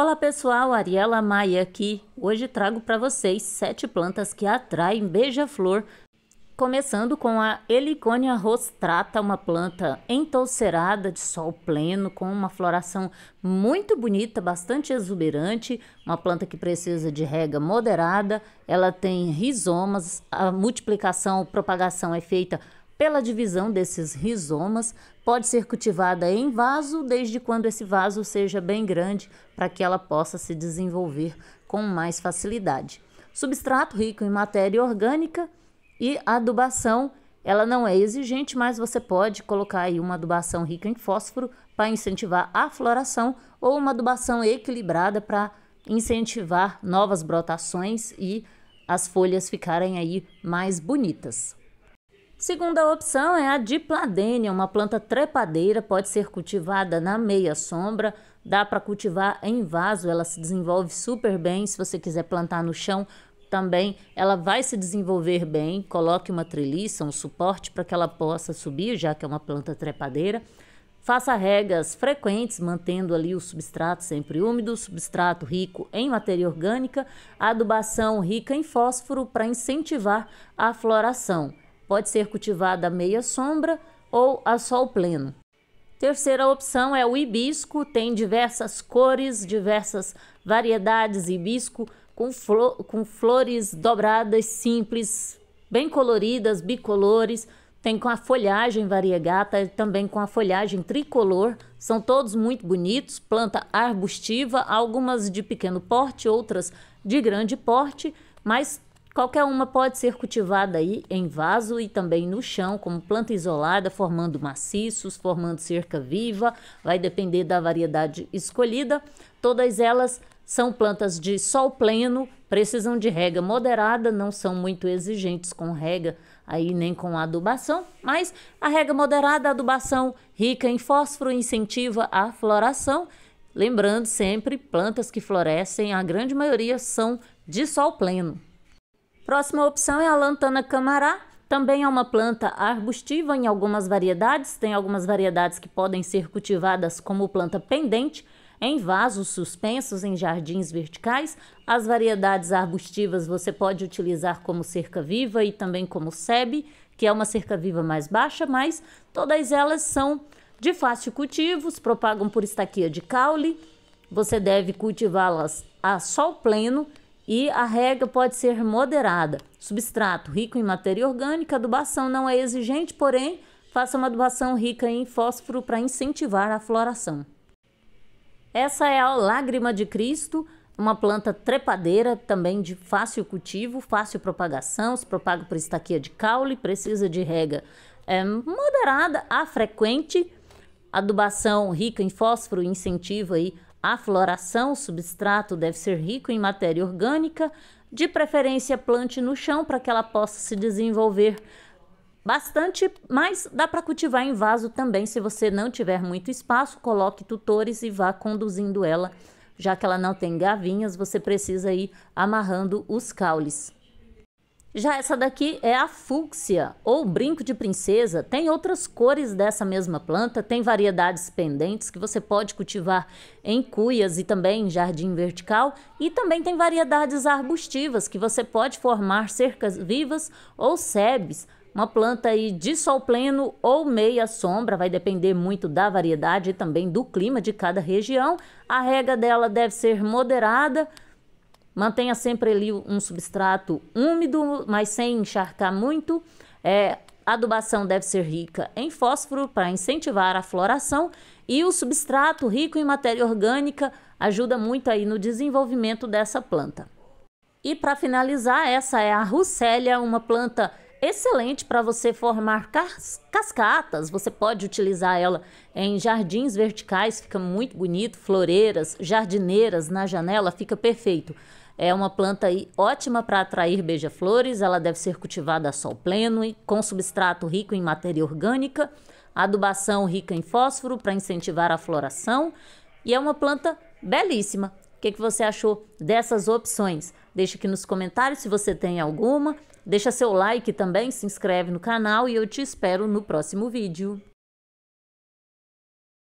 Olá pessoal, Ariela Maia aqui. Hoje trago para vocês sete plantas que atraem beija-flor, começando com a Helicônia rostrata, uma planta entolcerada de sol pleno, com uma floração muito bonita, bastante exuberante, uma planta que precisa de rega moderada, ela tem rizomas, a multiplicação, propagação é feita pela divisão desses rizomas, pode ser cultivada em vaso desde quando esse vaso seja bem grande para que ela possa se desenvolver com mais facilidade. Substrato rico em matéria orgânica e adubação, ela não é exigente, mas você pode colocar aí uma adubação rica em fósforo para incentivar a floração ou uma adubação equilibrada para incentivar novas brotações e as folhas ficarem aí mais bonitas. Segunda opção é a dipladênia, uma planta trepadeira, pode ser cultivada na meia sombra, dá para cultivar em vaso, ela se desenvolve super bem. Se você quiser plantar no chão, também ela vai se desenvolver bem. Coloque uma treliça, um suporte para que ela possa subir, já que é uma planta trepadeira. Faça regas frequentes, mantendo ali o substrato sempre úmido, substrato rico em matéria orgânica, adubação rica em fósforo para incentivar a floração. Pode ser cultivada a meia sombra ou a sol pleno. Terceira opção é o hibisco, tem diversas cores, diversas variedades hibisco com, flor, com flores dobradas simples, bem coloridas, bicolores, tem com a folhagem variegata, também com a folhagem tricolor, são todos muito bonitos, planta arbustiva, algumas de pequeno porte, outras de grande porte, mas Qualquer uma pode ser cultivada aí em vaso e também no chão, como planta isolada, formando maciços, formando cerca viva, vai depender da variedade escolhida. Todas elas são plantas de sol pleno, precisam de rega moderada, não são muito exigentes com rega aí nem com adubação, mas a rega moderada, a adubação rica em fósforo incentiva a floração. Lembrando sempre, plantas que florescem, a grande maioria são de sol pleno. Próxima opção é a lantana camará, também é uma planta arbustiva em algumas variedades, tem algumas variedades que podem ser cultivadas como planta pendente, em vasos suspensos em jardins verticais. As variedades arbustivas você pode utilizar como cerca viva e também como sebe, que é uma cerca viva mais baixa, mas todas elas são de fácil cultivo, propagam por estaquia de caule. Você deve cultivá-las a sol pleno e a rega pode ser moderada. Substrato rico em matéria orgânica, adubação não é exigente, porém, faça uma adubação rica em fósforo para incentivar a floração. Essa é a lágrima de Cristo, uma planta trepadeira também de fácil cultivo, fácil propagação, se propaga por estaquia de caule, precisa de rega é, moderada a frequente, adubação rica em fósforo incentiva aí a floração, substrato, deve ser rico em matéria orgânica, de preferência plante no chão para que ela possa se desenvolver bastante, mas dá para cultivar em vaso também. Se você não tiver muito espaço, coloque tutores e vá conduzindo ela. Já que ela não tem gavinhas, você precisa ir amarrando os caules. Já essa daqui é a fúcsia, ou brinco de princesa. Tem outras cores dessa mesma planta, tem variedades pendentes que você pode cultivar em cuias e também em jardim vertical. E também tem variedades arbustivas que você pode formar cercas vivas ou sebes. Uma planta aí de sol pleno ou meia sombra, vai depender muito da variedade e também do clima de cada região. A rega dela deve ser moderada, Mantenha sempre ali um substrato úmido, mas sem encharcar muito. É, a adubação deve ser rica em fósforo para incentivar a floração e o substrato rico em matéria orgânica ajuda muito aí no desenvolvimento dessa planta. E para finalizar, essa é a Russélia, uma planta excelente para você formar cas cascatas. Você pode utilizar ela em jardins verticais, fica muito bonito, floreiras, jardineiras na janela, fica perfeito. É uma planta ótima para atrair beija-flores, ela deve ser cultivada a sol pleno, com substrato rico em matéria orgânica, adubação rica em fósforo para incentivar a floração e é uma planta belíssima. O que, que você achou dessas opções? Deixa aqui nos comentários se você tem alguma. Deixa seu like também, se inscreve no canal e eu te espero no próximo vídeo.